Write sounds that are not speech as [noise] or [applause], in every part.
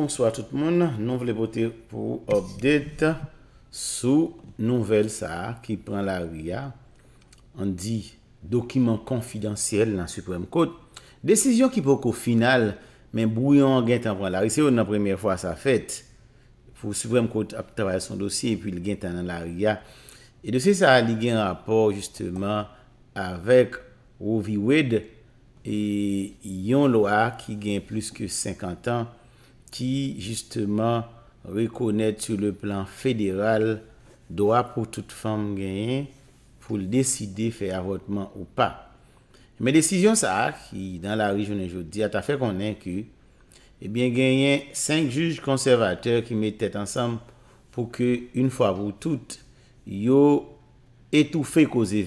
Bonsoy a tout moun, nou vle bote pou obdet sou nouvel sa ki pran la riga. An di, dokiman konfidansyel nan Supreme Court. Desisyon ki pou kou final, men bou yon gen tan pran la riga. Se yon nan premye fwa sa fet, pou Supreme Court aptaray son dosye, epi yon gen tan nan la riga. E dosye sa li gen rapor justeman avek Rovi Wade e yon lo a ki gen plus ke 50 an. ki jisteman rekonet sou le plan federal doa pou tout fam genyen pou l'deside fè avotman ou pa. Mè desisyon sa ak, ki dan la ri jounen joudi, ata fè konen ki, ebyen eh genyen 5 juj konservateur ki metet ansam pou ke yon fwa voutout yo etoufè ko zè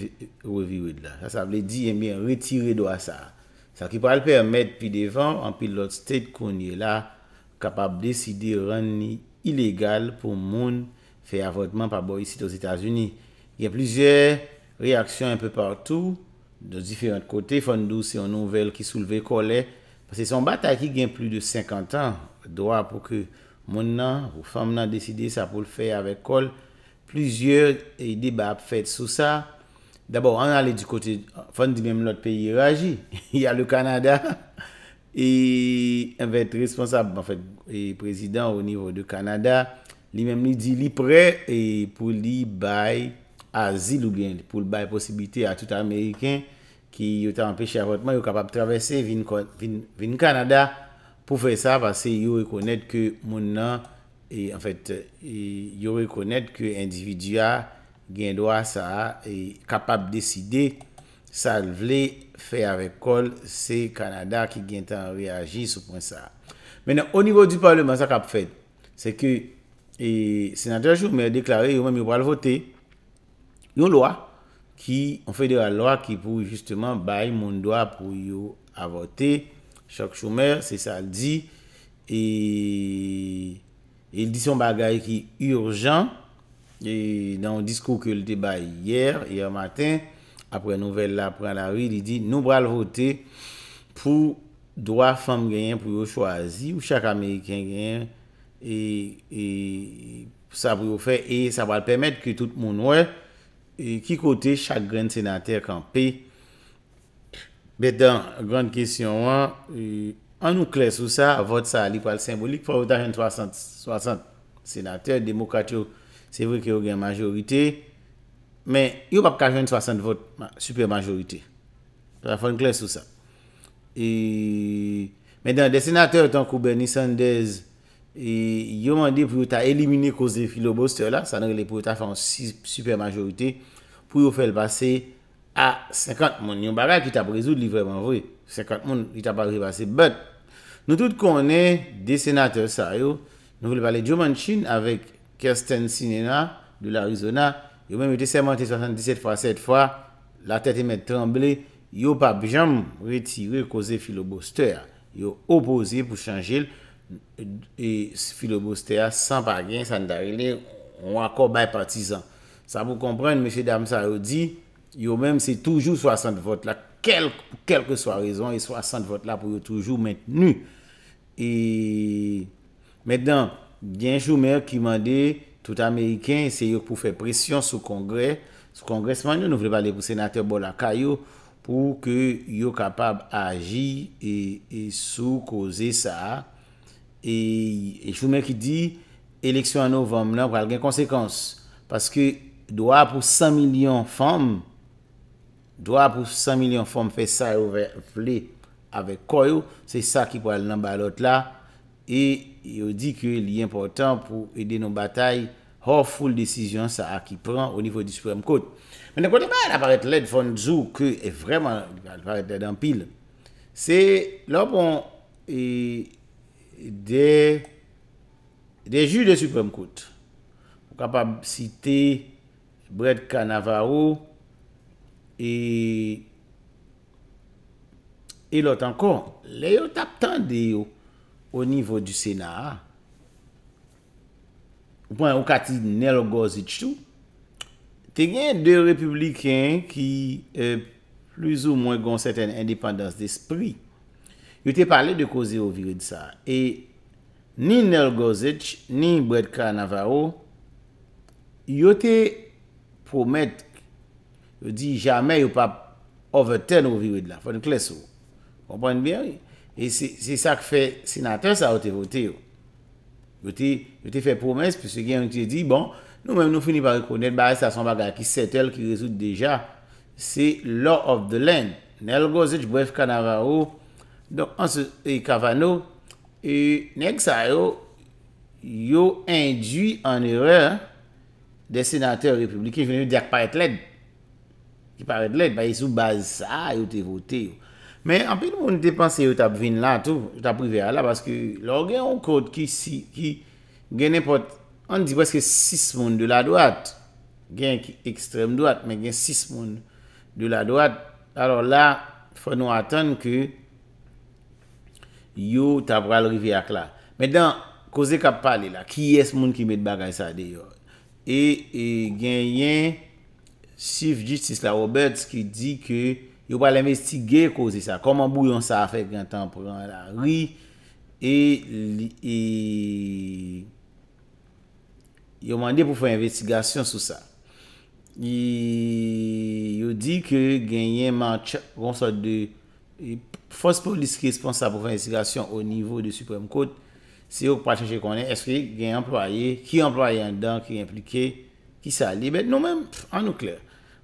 reviwèd la. Sa vle di, ebyen, eh retire doa sa ak. Sa ki pou alpermet pi devan an pi lot stèd konye la kapap deside renni ilegal pou moun fè avotman pa bo yisi do Zetazuni. Yè plizye reaksyon an pe partou, do zifèrent kote fondou se yon nouvel ki souleve kolè, pase son batak yon gen pli de 50 an, do apou ke moun nan ou fam nan deside sa pou l fè avè kol, plizye edi bab fèt sou sa. Dabou an ale di kote fondou di mèm lot pe yiraji, [laughs] yalou Kanada, E mwen ete responsable, en fèt, e prezident ou nivou de Kanada, li mèm li di li pre, e pou li bay azil ou gen, pou bay posibite a tout Ameriken ki yo ta anpeche avotman, yo kapap travesse vin Kanada pou fè sa, vase yo rekonèd ke moun nan, en fèt, yo rekonèd ke individu a gen do a sa, e kapap deside. sal vle, fe avè kol, se Kanada ki gen tan reagi sou pon sa. Mènen, o nivou di pavlèman sa kap fèd, se ke e, senatè choumer deklare yo mèm yo pral votè, nou loa ki, an fè de la loa ki pou justement bayi moun doa pou yo avotè, chok choumer, se sal di, e l di son bagay ki urjan, e nan disko ke l te bayi yèr, yèr matèn, apre nouvel la, apre an la wi, li di nou bral vote pou doa fom genyen pou yo chwazi, ou chak Ameriken genyen, e, e sa pou yo fe, e sa bral permette ki tout moun wè, e, ki kote chak gren senatèr kan pi. Be dan, gran kisyon an, e, an nou kles sou sa, vote sa li pal symbolik, pou an vota gen 360 senatèr, demokat yo, se vwe ki yo gen majorite, Men, yo pa pou ka jen 60 vot supermajorite. Pra fon kles sou sa. Men, den de senatèr tan kou Bernie Sanders, yo man di pou yo ta elimine kouze filo boster la, sanan li pou yo ta fon 6 supermajorite, pou yo fel basè a 50 moun. Yon barè ki ta brezou li vreman vwe. 50 moun li ta barè basè. But, nou tout konè de senatèr sa yo, nou vle pale Joe Manchin avèk Kirsten Sinena de l'Arizona, Yo mèm yote semente 77 fa 7 fa, la tete mè tremble, yo pa bjam retire koze filo boster. Yo opoze pou chanje li, e filo boster san pa gen, san da rile, wakor bay partizan. Sa pou kompren, M. Damsa yo di, yo mèm se toujou 60 vot la, kelke so a rezon, yo mèm se toujou 60 vot la pou yo toujou mètenu. Et mèten, djenjou mèr ki mande, Tout Ameriken, se yo pou fè presyon sou kongre, sou kongre seman yo, nou vle valè pou senatèr Bola Kayo, pou ke yo kapab aji e, e sou koze sa. E, e choumen ki di, eleksyon anovom nan wal gen konsekans, paske do a pou 100 milyon fòm, do a pou 100 milyon fòm fè sa yo vle avè Koyo, se sa ki wal nan balot la, E yo di ki li important pou edi nou batay hor foul desisyon sa a ki pran ou nivou di Supreme Court. Men akote ba an aparet led fon zou ki e vreman aparet led an pil. Se lopon e de de ju de Supreme Court pou kapab site Brett Cannavaro e e lot an kon le yo tap tan de yo o nivou du Sena ou pou an ou katil Nel Gozic tou te gen de republiken ki euh, plus ou mwen gon seten endependance de spri yo te pale de koze ou virid sa ni Nel Gozic, ni Bredka Navarro yo te promet yo di jamen yo pa overten ou virid la fon klesou, kompany biyari E se sa ke fè senatè sa ou te votè yo. Yo te fè promès, pè se gen yon te di, bon, nou mèm nou fini pa rekonèd, ba, se sa son baga ki setel, ki resout deja, se Law of the Land. Nel gozèj, bref, kan ava yo, don anse, e kavano, e neg sa yo, yo indwi an erè, de senatè republik, ki veni diak pa et led, ki pa et led, ba, yon sou baza yo te votè yo. Men, anpil moun de panse yo tab vin la, tou, tab privi ala, baske, lor gen yon kote ki si, ki gen nepot, an di baske 6 moun de la doat, gen ekstrem doat, men gen 6 moun de la doat, alor la, fwè nou atan ke, yo tab ral rivi ak la. Medan, ko zek ap pale la, ki yes moun ki met bagay sa de yo, e gen yon, sif jistis la, Roberts ki di ke, Yo pa l'investigè kòzè sa. Koman bouyon sa a fèk gyan tan pou lan la ri. E yo mandè pou fè investigasyon sou sa. Yo di ke genyen manchè fonso de fòs pou diske responsab pou fè investigasyon o nivou de Supreme Court. Se yo patenje konè, eske genyen employè ki employè an dan, ki implikè ki sa libet nou men an nou klèr.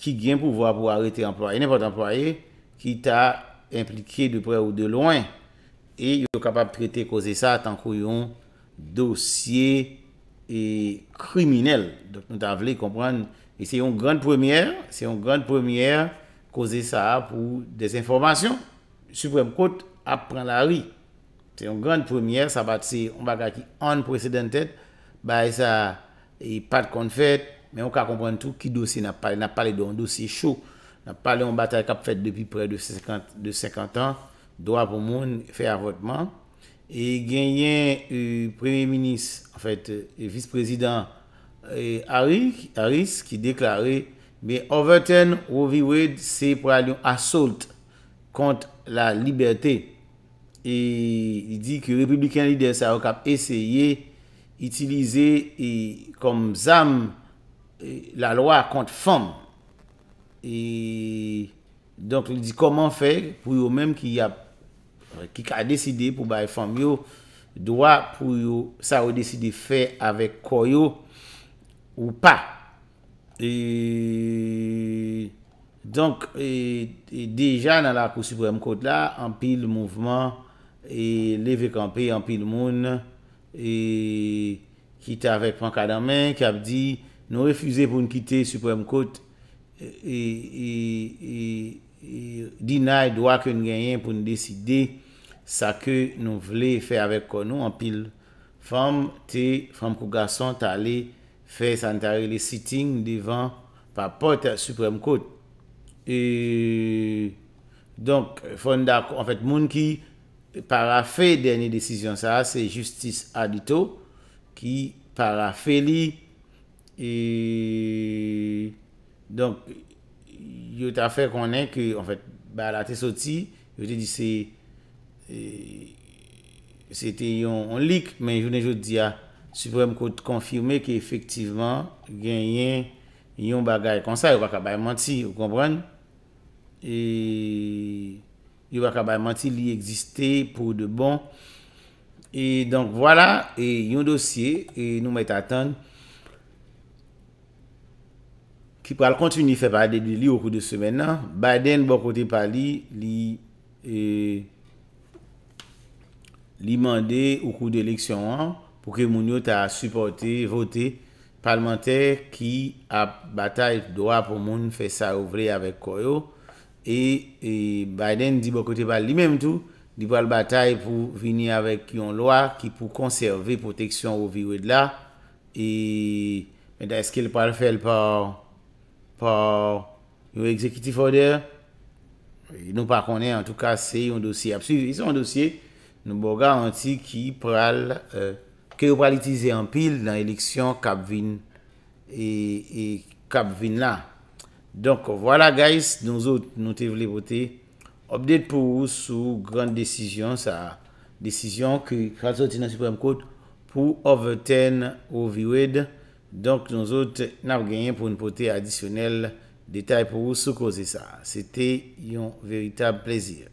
ki gen pou vwa pou arete employe, ne pot employe, ki ta implike de pre ou de loin, e yo kapap prete koze sa, tankou yon dosye kriminel, nou ta vle kompran, e se yon gran premye, se yon gran premye koze sa, pou dezinformasyon, Supreme Court ap pran la ri, se yon gran premye, sa bat se yon baga ki an prese den tet, ba e sa, e pat kon fet, Men w ka kompran tout ki dosye na pale. Na pale don dosye chou. Na pale yon batal kap fet depi pre de 50 an. Dwa pou moun fe avotman. E genyen yon premye minis. En fet, yon euh, vis prezident euh, Aris ki deklari. Me Overton waviwede se pre alyon asolt kont la liberté. E di ki Republikan Lider Sarokap eseye itilize yon kom zanm. E, la lwa kont fom. E, donk li di koman fe, pou yo menm ki ya, ki ka deside pou bay fom yo, dowa pou yo, sa ou deside fe avèk koy yo, ou pa. E, donk, e, deja nan la kousi pou mkot la, anpil mouvman, e, levek anpil, anpil moun, e, ki te avèk pankadamè, ki ap di, ki te avèk pankadamè, nou refuze pou nou kite Supremkot e dinay dwa ke nou genyen pou nou deside sa ke nou vle fe avek kon nou an pil. Fem te, fem kou gason ta le fe san ta le sitting devan pa pot Supremkot. E donk fenda, an fet moun ki para fe denye desisyon sa, se Justice Adito ki para fe li E, donk, yo tafer konen ke, an fèt, ba la te soti, yo te di se, e, se te yon lik, men jounen joudia, si vwèm kote konfirme ke efektivman genyen yon bagay konsa, yo baka bay manti, yo kombran, e, yo baka bay manti li egziste pou de bon, e, donk, wala, e, yon dosye, e, nou met atan, ki pral konti ni fe pa de li ou kou de semen nan, Biden bo kote pa li, e, li mande ou kou de leksyon an, pou ke moun yo ta supporte, vote, parlamenter ki a batay doa pou moun fe sa ouvre avèk koyo, e, e Biden di bo kote pa li menm tou, di pal batay pou vini avèk yon loa, ki pou konserve poteksyon ou viwèd la, e mèda eske l pa l fel pa... pa yon ekzekitif ode, nou pa konen, en tout ka, se yon dosye, ap si yon dosye, nou bo garanti ki pral, ki euh, yon pral itize an pil nan eleksyon Kabvin, e Kabvin la. Donk, wala guys, nou zout, nou te vle bote, obdet pou sou gran desijyon sa, desijyon ki kraso tina Supreme Court pou overten ou viwèd, Donk nouzout nan genyen pou nou pote adisyonel detay pou sou koze sa. Sete yon veritab plezir.